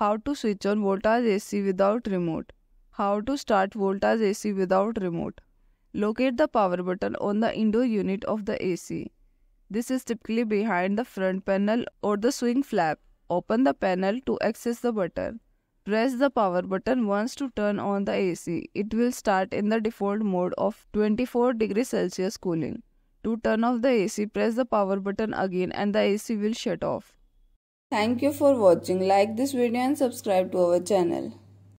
How to switch on voltage AC without remote. How to start voltage AC without remote. Locate the power button on the indoor unit of the AC. This is typically behind the front panel or the swing flap. Open the panel to access the button. Press the power button once to turn on the AC. It will start in the default mode of 24 degrees Celsius cooling. To turn off the AC, press the power button again and the AC will shut off. Thank you for watching. Like this video and subscribe to our channel.